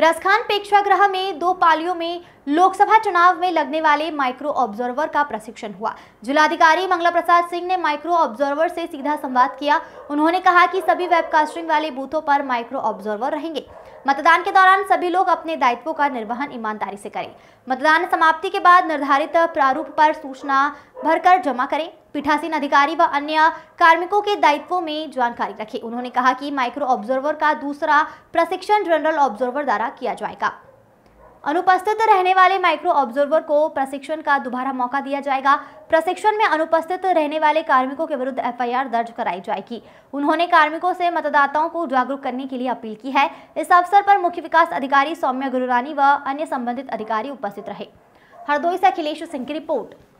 रसखान प्रेक्षागृह में दो पालियों में लोकसभा चुनाव में लगने वाले माइक्रो ऑब्जर्वर का प्रशिक्षण हुआ जिलाधिकारी मंगला प्रसाद सिंह ने माइक्रो ऑब्जर्वर से सीधा संवाद किया उन्होंने कहा कि सभी वेबकास्टिंग वाले बूथों पर माइक्रो ऑब्जर्वर रहेंगे मतदान के दौरान सभी लोग अपने दायित्वों का निर्वहन ईमानदारी से करें मतदान समाप्ति के बाद निर्धारित प्रारूप पर सूचना भरकर जमा करें पीठासीन अधिकारी व अन्य कार्मिकों के दायित्वों में जानकारी रखी उन्होंने कहा कि माइक्रो ऑब्जर्वर का दूसरा प्रशिक्षण जनरल ऑब्जर्वर द्वारा किया जाएगा अनुपस्थित रहने वाले माइक्रो ऑब्जर्वर को प्रशिक्षण का दोबारा मौका दिया जाएगा प्रशिक्षण में अनुपस्थित रहने वाले कार्मिकों के विरुद्ध एफआईआर दर्ज कराई जाएगी उन्होंने कार्मिकों से मतदाताओं को जागरूक करने के लिए अपील की है इस अवसर पर मुख्य विकास अधिकारी सौम्या गुरुरानी व अन्य संबंधित अधिकारी उपस्थित रहे हरदोई से अखिलेश सिंह की रिपोर्ट